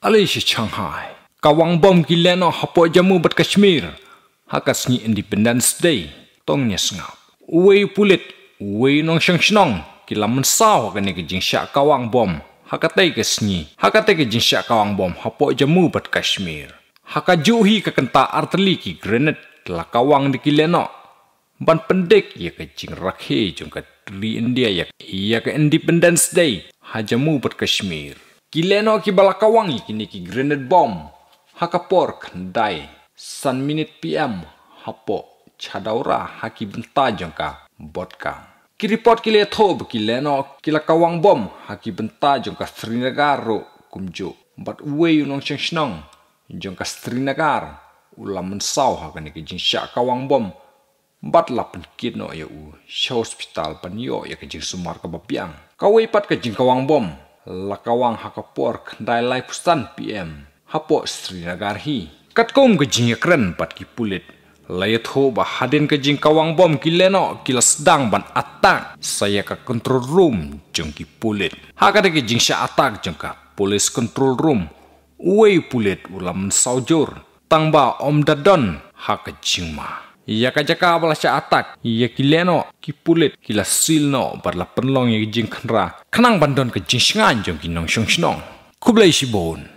si Shanghai. Kawang bom kileno hapo jamu bat Kashmir. Hakas ni Independence Day. Tongnya sengap. Uwe pulit. Uwe nong shang shnong. Kila mensaw ke jingsyak kawang bom. Hakatai ke sni. Hakatai ke jingsyak kawang bom hapo jamu bat Kashmir. Hakajuhi ke kenta arteli ki Telah kawang di kileno. Ban pendek ya ke jing rakhe jong ke India ya ke Independence Day. Hajamu bat Kashmir. Kileno ki balakawangi kini ki grenade bomb. pork, dai. San minute PM hapo chadaura haki bentajong ka botka. Kiripot le thob ki lakawang Bomb haki bentajong ka Srinagar kumjo. Bat uwe yunong cheng shnong. Jong ka Srinagar ulam mensau hakani ki jinsha kawang Bomb, Bat lapen kidno ya u hospital yo ya ke jing sumar ka bapiang. Kawai pat ka jing kawang Bomb lakawang hakapork kendai lai pustan PM hapo Srinagar hi katkom gejing yakren pat kipulit layat ho ba hadin gejing kawang bom kileno kila sedang ban atang. saya ka control room jeng kipulit hakade gejing sya atak jeng ka polis control room uwe pulit ulam saujur tangba om dadon hakajing mah Iya kaca bala sha atak kileno, iya kipulet kila silno barla penlong jing jingkanra kanang bandon ke jingsngan jong kinong shong shnong kublai shibon